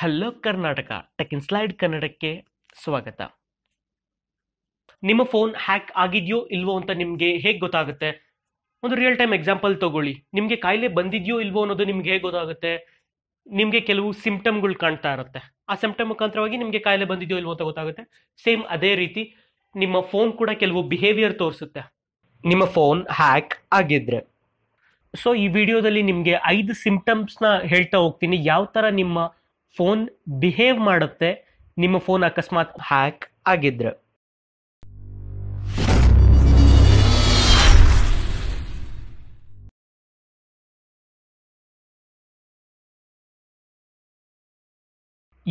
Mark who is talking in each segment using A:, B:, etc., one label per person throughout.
A: hello Karnataka tech inside ಕನ್ನಡಕ್ಕೆ ಸ್ವಾಗತ ನಿಮ್ಮ ಫೋನ್ ಹ್ಯಾಕ್ ಆಗಿದೆಯೋ ಇಲ್ವೋ ಅಂತ ನಿಮಗೆ ಹೇಗೆ ಗೊತ್ತಾಗುತ್ತೆ ಒಂದು ರಿಯಲ್ ಟೈಮ್ ಎಕ್ಸಾಂಪಲ್ ತಗೊಳ್ಳಿ ನಿಮಗೆ ಕಾಯಿಲೆ ಬಂದಿದೆಯೋ ಇಲ್ವೋ ಅನ್ನೋದು ನಿಮ್ಗೆ ಹೇಗೆ ಗೊತ್ತಾಗುತ್ತೆ ನಿಮಗೆ ಕೆಲವು ಸಿಂಪ್ಟಮ್ಗಳು ಕಾಣ್ತಾ ಇರುತ್ತೆ ಆ ಸಿಂಪ್ಟಮ್ ಮುಖಾಂತರವಾಗಿ ನಿಮಗೆ ಕಾಯಿಲೆ ಬಂದಿದೆಯೋ ಇಲ್ವೋ ಅಂತ ಗೊತ್ತಾಗುತ್ತೆ ಸೇಮ್ ಅದೇ ರೀತಿ ನಿಮ್ಮ ಫೋನ್ ಕೂಡ ಕೆಲವು ಬಿಹೇವಿಯರ್ ತೋರಿಸುತ್ತೆ ನಿಮ್ಮ ಫೋನ್ ಹ್ಯಾಕ್ ಆಗಿದ್ರೆ ಸೊ ಈ ವಿಡಿಯೋದಲ್ಲಿ ನಿಮಗೆ ಐದು ಸಿಂಪ್ಟಮ್ಸ್ನ ಹೇಳ್ತಾ ಹೋಗ್ತೀನಿ ಯಾವ ಥರ ನಿಮ್ಮ ಫೋನ್ ಬಿಹೇವ್ ಮಾಡುತ್ತೆ ನಿಮ್ಮ ಫೋನ್ ಅಕಸ್ಮಾತ್ ಹ್ಯಾಕ್ ಆಗಿದ್ರೆ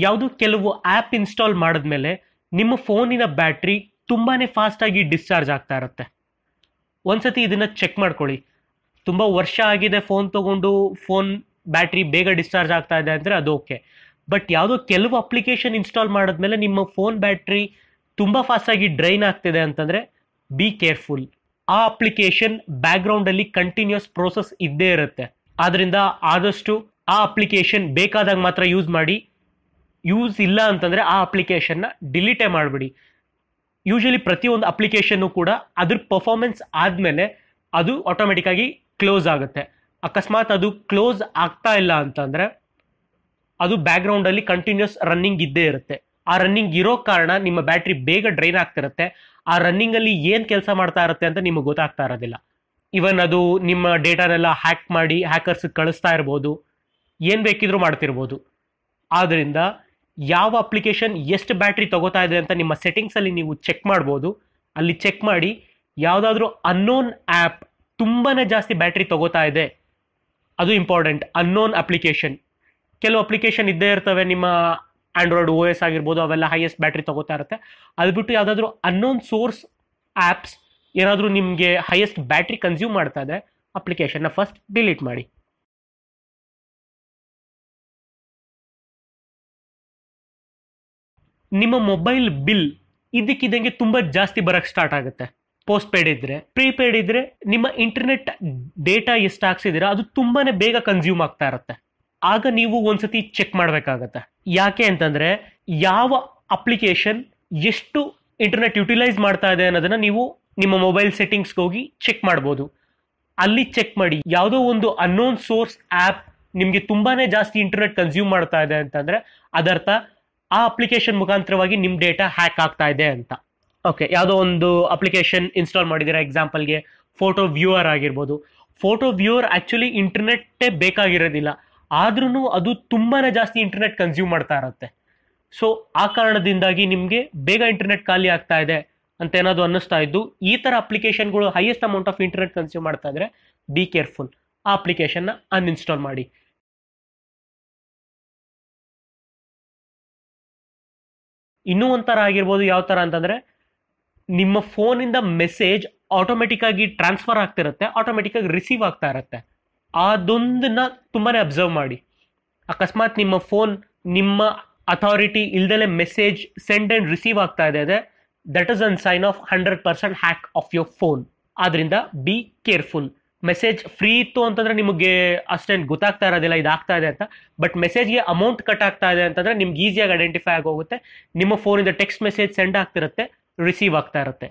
A: ಯಾವುದು ಕೆಲವು ಆ್ಯಪ್ ಇನ್ಸ್ಟಾಲ್ ಮಾಡಿದ್ಮೇಲೆ ನಿಮ್ಮ ಫೋನಿನ ಬ್ಯಾಟ್ರಿ ತುಂಬಾ ಫಾಸ್ಟಾಗಿ ಡಿಸ್ಚಾರ್ಜ್ ಆಗ್ತಾ ಇರುತ್ತೆ ಒಂದ್ಸತಿ ಇದನ್ನು ಚೆಕ್ ಮಾಡ್ಕೊಳ್ಳಿ ತುಂಬ ವರ್ಷ ಆಗಿದೆ ಫೋನ್ ತಗೊಂಡು ಫೋನ್ ಬ್ಯಾಟ್ರಿ ಬೇಗ ಡಿಸ್ಚಾರ್ಜ್ ಆಗ್ತಾ ಇದೆ ಅಂದರೆ ಅದು ಓಕೆ ಬಟ್ ಯಾವುದೋ ಕೆಲವು ಅಪ್ಲಿಕೇಶನ್ ಇನ್ಸ್ಟಾಲ್ ಮಾಡಿದ್ಮೇಲೆ ನಿಮ್ಮ ಫೋನ್ ಬ್ಯಾಟ್ರಿ ತುಂಬ ಫಾಸ್ಟಾಗಿ ಡ್ರೈನ್ ಆಗ್ತಿದೆ ಅಂತಂದರೆ ಬಿ ಕೇರ್ಫುಲ್ ಆ ಅಪ್ಲಿಕೇಶನ್ ಬ್ಯಾಕ್ಗ್ರೌಂಡಲ್ಲಿ ಕಂಟಿನ್ಯೂಸ್ ಪ್ರೋಸೆಸ್ ಇದ್ದೇ ಇರುತ್ತೆ ಆದ್ದರಿಂದ ಆದಷ್ಟು ಆ ಅಪ್ಲಿಕೇಶನ್ ಬೇಕಾದಾಗ ಮಾತ್ರ ಯೂಸ್ ಮಾಡಿ ಯೂಸ್ ಇಲ್ಲ ಅಂತಂದರೆ ಆ ಅಪ್ಲಿಕೇಶನ್ನ ಡಿಲೀಟೇ ಮಾಡಿಬಿಡಿ ಯೂಶಲಿ ಪ್ರತಿಯೊಂದು ಅಪ್ಲಿಕೇಶನ್ನು ಕೂಡ ಅದ್ರ ಪರ್ಫಾರ್ಮೆನ್ಸ್ ಆದಮೇಲೆ ಅದು ಆಟೋಮೆಟಿಕ್ಕಾಗಿ ಕ್ಲೋಸ್ ಆಗುತ್ತೆ ಅಕಸ್ಮಾತ್ ಅದು ಕ್ಲೋಸ್ ಆಗ್ತಾ ಇಲ್ಲ ಅಂತಂದರೆ ಅದು ಬ್ಯಾಕ್ಗ್ರೌಂಡ್ ಅಲ್ಲಿ ಕಂಟಿನ್ಯೂಸ್ ರನ್ನಿಂಗ್ ಇದ್ದೇ ಇರುತ್ತೆ ಆ ರನ್ನಿಂಗ್ ಇರೋ ಕಾರಣ ನಿಮ್ಮ ಬ್ಯಾಟ್ರಿ ಬೇಗ ಡ್ರೈನ್ ಆಗ್ತಿರುತ್ತೆ ಆ ರನ್ನಿಂಗ್ ಅಲ್ಲಿ ಏನ್ ಕೆಲಸ ಮಾಡ್ತಾ ಇರುತ್ತೆ ಅಂತ ನಿಮಗೆ ಗೊತ್ತಾಗ್ತಾ ಇರೋದಿಲ್ಲ ಇವನ್ ಅದು ನಿಮ್ಮ ಡೇಟಾನೆಲ್ಲ ಹ್ಯಾಕ್ ಮಾಡಿ ಹ್ಯಾಕರ್ಸ್ ಕಳಿಸ್ತಾ ಇರ್ಬೋದು ಏನ್ ಬೇಕಿದ್ರು ಮಾಡ್ತಿರ್ಬೋದು ಆದ್ರಿಂದ ಯಾವ ಅಪ್ಲಿಕೇಶನ್ ಎಷ್ಟು ಬ್ಯಾಟ್ರಿ ತಗೋತಾ ಇದೆ ಅಂತ ನಿಮ್ಮ ಸೆಟ್ಟಿಂಗ್ಸ್ ಅಲ್ಲಿ ನೀವು ಚೆಕ್ ಮಾಡ್ಬೋದು ಅಲ್ಲಿ ಚೆಕ್ ಮಾಡಿ ಯಾವುದಾದ್ರೂ ಅನ್ನೋನ್ ಆ್ಯಪ್ ತುಂಬಾ ಜಾಸ್ತಿ ಬ್ಯಾಟ್ರಿ ತಗೋತಾ ಇದೆ ಅದು ಇಂಪಾರ್ಟೆಂಟ್ ಅನ್ನೋನ್ ಅಪ್ಲಿಕೇಶನ್ ಕೆಲವು ಅಪ್ಲಿಕೇಶನ್ ಇದ್ದೇ ಇರ್ತವೆ ನಿಮ್ಮ ಆಂಡ್ರಾಯ್ಡ್ ಓ ಎಸ್ ಆಗಿರ್ಬೋದು ಅವೆಲ್ಲ ಹೈಯೆಸ್ಟ್ ಬ್ಯಾಟ್ರಿ ತಗೋತಾ ಇರುತ್ತೆ ಅದು ಬಿಟ್ಟು ಯಾವುದಾದ್ರೂ ಅನ್ನೋನ್ ಸೋರ್ಸ್ ಆ್ಯಪ್ಸ್ ಏನಾದರೂ ನಿಮಗೆ ಹೈಯೆಸ್ಟ್ ಬ್ಯಾಟ್ರಿ ಕನ್ಸ್ಯೂಮ್ ಮಾಡ್ತಾ ಇದೆ ಅಪ್ಲಿಕೇಶನ್ನ ಫಸ್ಟ್ ಡಿಲೀಟ್ ಮಾಡಿ ನಿಮ್ಮ ಮೊಬೈಲ್ ಬಿಲ್ ಇದಕ್ಕಿದ್ದಂಗೆ ತುಂಬ ಜಾಸ್ತಿ ಬರೋಕ್ಕೆ ಸ್ಟಾರ್ಟ್ ಆಗುತ್ತೆ ಪೋಸ್ಟ್ ಪೇಡ್ ಇದ್ದರೆ ಪ್ರೀಪೇಯ್ಡ್ ಇದ್ದರೆ ನಿಮ್ಮ ಇಂಟರ್ನೆಟ್ ಡೇಟಾ ಎಷ್ಟು ಹಾಕ್ಸಿದ್ದೀರಾ ಅದು ತುಂಬಾ ಬೇಗ ಕನ್ಸ್ಯೂಮ್ ಆಗ್ತಾ ಇರುತ್ತೆ ಆಗ ನೀವು ಒಂದ್ಸತಿ ಚೆಕ್ ಮಾಡಬೇಕಾಗತ್ತೆ ಯಾಕೆ ಅಂತಂದರೆ ಯಾವ ಅಪ್ಲಿಕೇಶನ್ ಎಷ್ಟು ಇಂಟರ್ನೆಟ್ ಯುಟಿಲೈಸ್ ಮಾಡ್ತಾ ಇದೆ ಅನ್ನೋದನ್ನು ನೀವು ನಿಮ್ಮ ಮೊಬೈಲ್ ಸೆಟ್ಟಿಂಗ್ಸ್ಗೆ ಹೋಗಿ ಚೆಕ್ ಮಾಡ್ಬೋದು ಅಲ್ಲಿ ಚೆಕ್ ಮಾಡಿ ಯಾವುದೋ ಒಂದು ಅನ್ನೋನ್ ಸೋರ್ಸ್ ಆ್ಯಪ್ ನಿಮಗೆ ತುಂಬಾ ಜಾಸ್ತಿ ಇಂಟರ್ನೆಟ್ ಕನ್ಸ್ಯೂಮ್ ಮಾಡ್ತಾ ಇದೆ ಅಂತಂದರೆ ಅದರ್ಥ ಆ ಅಪ್ಲಿಕೇಶನ್ ಮುಖಾಂತರವಾಗಿ ನಿಮ್ಮ ಡೇಟಾ ಹ್ಯಾಕ್ ಆಗ್ತಾ ಇದೆ ಅಂತ ಓಕೆ ಯಾವುದೋ ಒಂದು ಅಪ್ಲಿಕೇಶನ್ ಇನ್ಸ್ಟಾಲ್ ಮಾಡಿದಿರ ಎಕ್ಸಾಂಪಲ್ಗೆ ಫೋಟೋ ವ್ಯೂವರ್ ಆಗಿರ್ಬೋದು ಫೋಟೋ ವ್ಯೂವರ್ ಆ್ಯಕ್ಚುಲಿ ಇಂಟರ್ನೆಟ್ಟೇ ಬೇಕಾಗಿರೋದಿಲ್ಲ ಆದ್ರೂ ಅದು ತುಂಬಾ ಜಾಸ್ತಿ ಇಂಟರ್ನೆಟ್ ಕನ್ಸ್ಯೂಮ್ ಮಾಡ್ತಾ ಇರುತ್ತೆ ಸೊ ಆ ಕಾರಣದಿಂದಾಗಿ ನಿಮಗೆ ಬೇಗ ಇಂಟರ್ನೆಟ್ ಖಾಲಿ ಆಗ್ತಾ ಇದೆ ಅಂತ ಏನಾದರೂ ಅನ್ನಿಸ್ತಾ ಇದ್ದು ಈ ಥರ ಅಪ್ಲಿಕೇಶನ್ಗಳು highest amount of internet consume ಮಾಡ್ತಾ ಇದ್ರೆ ಬಿ ಕೇರ್ಫುಲ್ ಆ ಅಪ್ಲಿಕೇಶನ್ನ ಅನ್ಇನ್ಸ್ಟಾಲ್ ಮಾಡಿ ಇನ್ನೂ ಒಂಥರ ಆಗಿರ್ಬೋದು ಯಾವ ಥರ ಅಂತಂದರೆ ನಿಮ್ಮ ಫೋನಿಂದ ಮೆಸೇಜ್ ಆಗಿ ಟ್ರಾನ್ಸ್ಫರ್ ಆಗ್ತಿರುತ್ತೆ ಆಗಿ ರಿಸೀವ್ ಆಗ್ತಾ ಇರುತ್ತೆ ಅದೊಂದನ್ನ ತುಂಬಾನೇ ಅಬ್ಸರ್ವ್ ಮಾಡಿ ಅಕಸ್ಮಾತ್ ನಿಮ್ಮ ಫೋನ್ ನಿಮ್ಮ ಅಥಾರಿಟಿ ಇಲ್ದಲೆ ಮೆಸೇಜ್ ಸೆಂಡ್ ಆ್ಯಂಡ್ ರಿಸೀವ್ ಆಗ್ತಾ ಇದೆ ಅದೇ that is an sign of hundred percent hack of your phone ಆದ್ರಿಂದ ಬಿ ಕೇರ್ಫುಲ್ ಮೆಸೇಜ್ ಫ್ರೀ ಇತ್ತು ಅಂತಂದ್ರೆ ನಿಮಗೆ ಅಷ್ಟೇನು ಗೊತ್ತಾಗ್ತಾ ಇರೋದಿಲ್ಲ ಇದಾಗ್ತಾ ಇದೆ ಅಂತ ಬಟ್ ಮೆಸೇಜ್ಗೆ ಅಮೌಂಟ್ ಕಟ್ ಆಗ್ತಾ ಇದೆ ಅಂತಂದ್ರೆ ನಿಮ್ಗೆ ಈಸಿಯಾಗಿ ಐಡೆಂಟಿಫೈ ಆಗೋಗುತ್ತೆ ನಿಮ್ಮ ಫೋನಿಂದ ಟೆಕ್ಸ್ಟ್ ಮೆಸೇಜ್ ಸೆಂಡ್ ಆಗ್ತಿರುತ್ತೆ ರಿಸೀವ್ ಆಗ್ತಾ ಇರುತ್ತೆ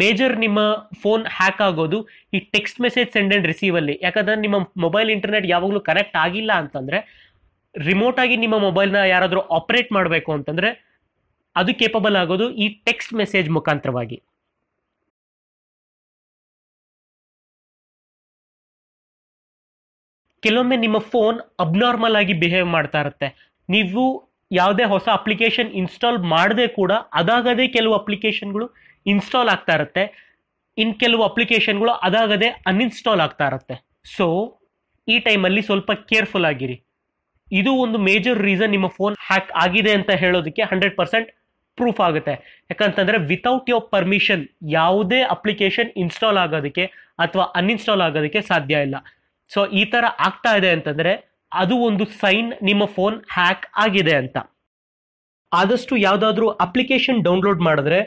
A: ಮೇಜರ್ ನಿಮ್ಮ ಫೋನ್ ಹ್ಯಾಕ್ ಆಗೋದು ಈ text message send and receive ಅಲ್ಲಿ ಯಾಕಂದ್ರೆ ನಿಮ್ಮ ಮೊಬೈಲ್ ಇಂಟರ್ನೆಟ್ ಯಾವಾಗಲೂ ಕನೆಕ್ಟ್ ಆಗಿಲ್ಲ ಅಂತಂದ್ರೆ ರಿಮೋಟ್ ಆಗಿ ನಿಮ್ಮ ಮೊಬೈಲ್ನ ಯಾರಾದರೂ ಆಪರೇಟ್ ಮಾಡಬೇಕು ಅಂತಂದ್ರೆ ಅದು ಕೇಪಬಲ್ ಆಗೋದು ಈ ಟೆಕ್ಸ್ಟ್ ಮೆಸೇಜ್ ಮುಖಾಂತರವಾಗಿ ಕೆಲವೊಮ್ಮೆ ನಿಮ್ಮ ಫೋನ್ ಅಬ್ನಾರ್ಮಲ್ ಆಗಿ ಬಿಹೇವ್ ಮಾಡ್ತಾ ಇರುತ್ತೆ ನೀವು ಯಾವುದೇ ಹೊಸ ಅಪ್ಲಿಕೇಶನ್ ಇನ್ಸ್ಟಾಲ್ ಮಾಡದೆ ಕೂಡ ಅದಾಗದೇ ಕೆಲವು ಅಪ್ಲಿಕೇಶನ್ಗಳು ಇನ್ಸ್ಟಾಲ್ ಆಗ್ತಾ ಇರುತ್ತೆ ಇನ್ ಕೆಲವು ಅಪ್ಲಿಕೇಶನ್ಗಳು ಅದಾಗದೆ ಅನ್ಇನ್ಸ್ಟಾಲ್ ಆಗ್ತಾ ಇರುತ್ತೆ ಸೊ ಈ ಟೈಮಲ್ಲಿ ಸ್ವಲ್ಪ ಕೇರ್ಫುಲ್ ಆಗಿರಿ ಇದು ಒಂದು ಮೇಜರ್ ರೀಸನ್ ನಿಮ್ಮ ಫೋನ್ ಹ್ಯಾಕ್ ಆಗಿದೆ ಅಂತ ಹೇಳೋದಕ್ಕೆ ಹಂಡ್ರೆಡ್ ಪರ್ಸೆಂಟ್ ಪ್ರೂಫ್ ಆಗುತ್ತೆ ಯಾಕಂತಂದರೆ ವಿತೌಟ್ ಯೋರ್ ಪರ್ಮಿಷನ್ ಯಾವುದೇ ಅಪ್ಲಿಕೇಶನ್ ಇನ್ಸ್ಟಾಲ್ ಆಗೋದಕ್ಕೆ ಅಥವಾ ಅನ್ಇನ್ಸ್ಟಾಲ್ ಆಗೋದಕ್ಕೆ ಸಾಧ್ಯ ಇಲ್ಲ ಸೊ ಈ ಥರ ಆಗ್ತಾ ಇದೆ ಅಂತಂದರೆ ಅದು ಒಂದು ಸೈನ್ ನಿಮ್ಮ ಫೋನ್ ಹ್ಯಾಕ್ ಆಗಿದೆ ಅಂತ ಆದಷ್ಟು ಯಾವುದಾದ್ರೂ ಅಪ್ಲಿಕೇಶನ್ ಡೌನ್ಲೋಡ್ ಮಾಡಿದ್ರೆ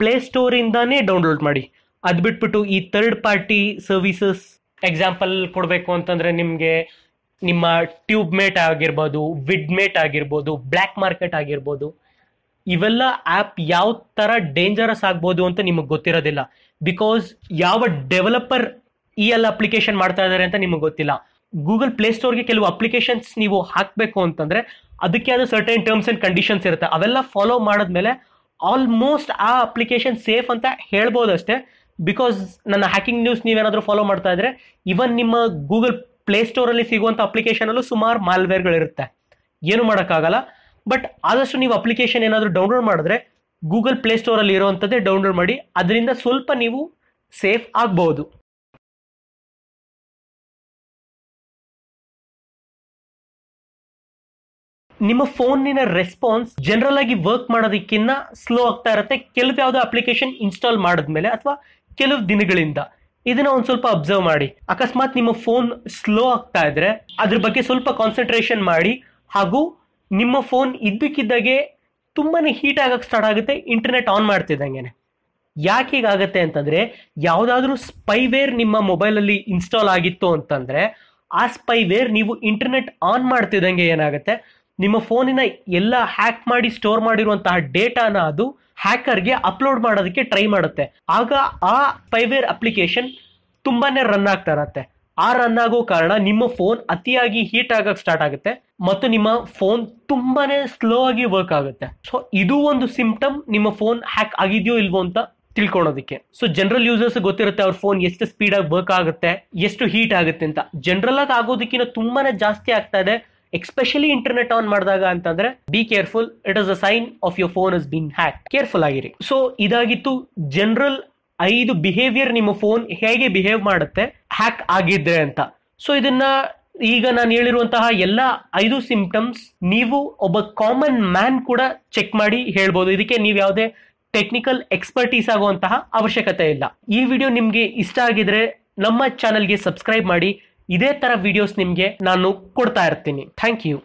A: ಪ್ಲೇಸ್ಟೋರಿಂದಾನೇ ಡೌನ್ಲೋಡ್ ಮಾಡಿ ಅದು ಬಿಟ್ಬಿಟ್ಟು ಈ ಥರ್ಡ್ ಪಾರ್ಟಿ ಸರ್ವಿಸಸ್ ಎಕ್ಸಾಂಪಲ್ ಕೊಡಬೇಕು ಅಂತಂದರೆ ನಿಮಗೆ ನಿಮ್ಮ ಟ್ಯೂಬ್ಮೇಟ್ ಆಗಿರ್ಬೋದು ವಿಡ್ಮೇಟ್ ಆಗಿರ್ಬೋದು ಬ್ಲ್ಯಾಕ್ ಮಾರ್ಕೆಟ್ ಆಗಿರ್ಬೋದು ಇವೆಲ್ಲ ಆ್ಯಪ್ ಯಾವ ಥರ ಡೇಂಜರಸ್ ಆಗ್ಬೋದು ಅಂತ ನಿಮಗೆ ಗೊತ್ತಿರೋದಿಲ್ಲ ಬಿಕಾಸ್ ಯಾವ ಡೆವಲಪರ್ ಈ ಎಲ್ಲ ಅಪ್ಲಿಕೇಶನ್ ಮಾಡ್ತಾ ಇದ್ದಾರೆ ಅಂತ ನಿಮಗೆ ಗೊತ್ತಿಲ್ಲ ಗೂಗಲ್ ಪ್ಲೇ ಸ್ಟೋರ್ಗೆ ಕೆಲವು ಅಪ್ಲಿಕೇಶನ್ಸ್ ನೀವು ಹಾಕಬೇಕು ಅಂತಂದರೆ ಅದಕ್ಕೆ ಅದು ಸರ್ಟೈನ್ ಟರ್ಮ್ಸ್ ಆ್ಯಂಡ್ ಕಂಡೀಷನ್ಸ್ ಇರುತ್ತೆ ಅವೆಲ್ಲ ಫಾಲೋ ಮಾಡಿದ್ಮೇಲೆ ಆಲ್ಮೋಸ್ಟ್ ಆ ಅಪ್ಲಿಕೇಶನ್ ಸೇಫ್ ಅಂತ ಹೇಳ್ಬೋದು ಅಷ್ಟೇ ಬಿಕಾಸ್ ನನ್ನ ಹ್ಯಾಕಿಂಗ್ ನ್ಯೂಸ್ ನೀವೇನಾದರೂ ಫಾಲೋ ಮಾಡ್ತಾ ಇದ್ರೆ ಇವನ್ ನಿಮ್ಮ ಗೂಗಲ್ ಪ್ಲೇಸ್ಟೋರಲ್ಲಿ ಸಿಗುವಂಥ ಅಪ್ಲಿಕೇಶನಲ್ಲೂ ಸುಮಾರು ಮಾಲ್ವೇರ್ಗಳಿರುತ್ತೆ ಏನು ಮಾಡೋಕ್ಕಾಗಲ್ಲ ಬಟ್ ಆದಷ್ಟು ನೀವು ಅಪ್ಲಿಕೇಶನ್ ಏನಾದರೂ ಡೌನ್ಲೋಡ್ ಮಾಡಿದ್ರೆ ಗೂಗಲ್ ಪ್ಲೇಸ್ಟೋರಲ್ಲಿ ಇರೋವಂಥದ್ದೇ ಡೌನ್ಲೋಡ್ ಮಾಡಿ ಅದರಿಂದ ಸ್ವಲ್ಪ ನೀವು ಸೇಫ್ ಆಗ್ಬೋದು ನಿಮ್ಮ ಫೋನಿನ ರೆಸ್ಪಾನ್ಸ್ ಜನರಲ್ ಆಗಿ ವರ್ಕ್ ಮಾಡೋದಕ್ಕಿಂತ ಸ್ಲೋ ಆಗ್ತಾ ಇರುತ್ತೆ ಕೆಲವು ಯಾವುದೋ ಅಪ್ಲಿಕೇಶನ್ ಇನ್ಸ್ಟಾಲ್ ಮಾಡಿದ್ಮೇಲೆ ಅಥವಾ ಕೆಲವು ದಿನಗಳಿಂದ ಇದನ್ನ ಒಂದು ಸ್ವಲ್ಪ ಅಬ್ಸರ್ವ್ ಮಾಡಿ ಅಕಸ್ಮಾತ್ ನಿಮ್ಮ ಫೋನ್ ಸ್ಲೋ ಆಗ್ತಾ ಇದ್ರೆ ಅದ್ರ ಬಗ್ಗೆ ಸ್ವಲ್ಪ ಕಾನ್ಸಂಟ್ರೇಷನ್ ಮಾಡಿ ಹಾಗೂ ನಿಮ್ಮ ಫೋನ್ ಇದ್ದಕ್ಕಿದ್ದಾಗೆ ತುಂಬಾನೇ ಹೀಟ್ ಆಗಕ್ಕೆ ಸ್ಟಾರ್ಟ್ ಆಗುತ್ತೆ ಇಂಟರ್ನೆಟ್ ಆನ್ ಮಾಡ್ತಿದ್ದಂಗೆನೆ ಯಾಕೆ ಹೀಗಾಗತ್ತೆ ಅಂತಂದ್ರೆ ಯಾವುದಾದ್ರೂ ಸ್ಪೈವೇರ್ ನಿಮ್ಮ ಮೊಬೈಲ್ ಅಲ್ಲಿ ಇನ್ಸ್ಟಾಲ್ ಆಗಿತ್ತು ಅಂತಂದ್ರೆ ಆ ಸ್ಪೈವೇರ್ ನೀವು ಇಂಟರ್ನೆಟ್ ಆನ್ ಮಾಡ್ತಿದ್ದಂಗೆ ಏನಾಗುತ್ತೆ ನಿಮ್ಮ ಫೋನಿನ ಎಲ್ಲ ಹ್ಯಾಕ್ ಮಾಡಿ ಸ್ಟೋರ್ ಮಾಡಿರುವಂತಹ ಡೇಟಾನ ಅದು ಹ್ಯಾಕರ್ಗೆ ಅಪ್ಲೋಡ್ ಮಾಡೋದಕ್ಕೆ ಟ್ರೈ ಮಾಡುತ್ತೆ ಆಗ ಆ ಪೈವೇರ್ ಅಪ್ಲಿಕೇಶನ್ ತುಂಬಾನೇ ರನ್ ಆಗ್ತಾ ಇರತ್ತೆ ಆ ರನ್ ಆಗೋ ಕಾರಣ ನಿಮ್ಮ ಫೋನ್ ಅತಿಯಾಗಿ ಹೀಟ್ ಆಗಕ್ಕೆ ಸ್ಟಾರ್ಟ್ ಆಗುತ್ತೆ ಮತ್ತು ನಿಮ್ಮ ಫೋನ್ ತುಂಬಾನೇ ಸ್ಲೋ ಆಗಿ ವರ್ಕ್ ಆಗುತ್ತೆ ಸೊ ಇದು ಒಂದು ಸಿಂಪ್ಟಮ್ ನಿಮ್ಮ ಫೋನ್ ಹ್ಯಾಕ್ ಆಗಿದೆಯೋ ಇಲ್ವೋ ಅಂತ ತಿಳ್ಕೊಳೋದಕ್ಕೆ ಸೊ ಜನರಲ್ ಯೂಸರ್ಸ್ ಗೊತ್ತಿರುತ್ತೆ ಅವ್ರ ಫೋನ್ ಎಷ್ಟು ಸ್ಪೀಡ್ ಆಗಿ ವರ್ಕ್ ಆಗುತ್ತೆ ಎಷ್ಟು ಹೀಟ್ ಆಗುತ್ತೆ ಅಂತ ಜನರಲ್ ಆಗಿ ಆಗೋದಕ್ಕಿಂತ ತುಂಬಾನೇ ಜಾಸ್ತಿ ಆಗ್ತಾ ಇದೆ ಎಕ್ಸ್ಪೆಷಲಿ ಇಂಟರ್ನೆಟ್ ಆನ್ ಮಾಡಿದಾಗ ಅಂತಂದ್ರೆ be careful it is a sign of your phone is been hack careful ಆಗಿರಿ ಸೊ ಇದಾಗಿತ್ತು ಜನರಲ್ ಐದು ಬಿಹೇವಿಯರ್ ನಿಮ್ಮ ಫೋನ್ ಹೇಗೆ ಬಿಹೇವ್ ಮಾಡುತ್ತೆ ಹ್ಯಾಕ್ ಆಗಿದ್ರೆ ಅಂತ ಸೊ ಇದನ್ನ ಈಗ ನಾನು ಹೇಳಿರುವಂತಹ ಎಲ್ಲ ಐದು ಸಿಂಪ್ಟಮ್ಸ್ ನೀವು ಒಬ್ಬ ಕಾಮನ್ ಮ್ಯಾನ್ ಕೂಡ ಚೆಕ್ ಮಾಡಿ ಹೇಳ್ಬೋದು ಇದಕ್ಕೆ ನೀವು ಯಾವುದೇ ಟೆಕ್ನಿಕಲ್ ಎಕ್ಸ್ಪರ್ಟೀಸ್ ಆಗುವಂತಹ ಅವಶ್ಯಕತೆ ಇಲ್ಲ ಈ ವಿಡಿಯೋ ನಿಮಗೆ ಇಷ್ಟ ಆಗಿದ್ರೆ ನಮ್ಮ ಚಾನಲ್ಗೆ ಸಬ್ಸ್ಕ್ರೈಬ್ ಮಾಡಿ ಇದೇ ತರ ವಿಡಿಯೋಸ್ ನಿಮಗೆ ನಾನು ಕೊಡ್ತಾ ಇರ್ತೀನಿ ಥ್ಯಾಂಕ್ ಯು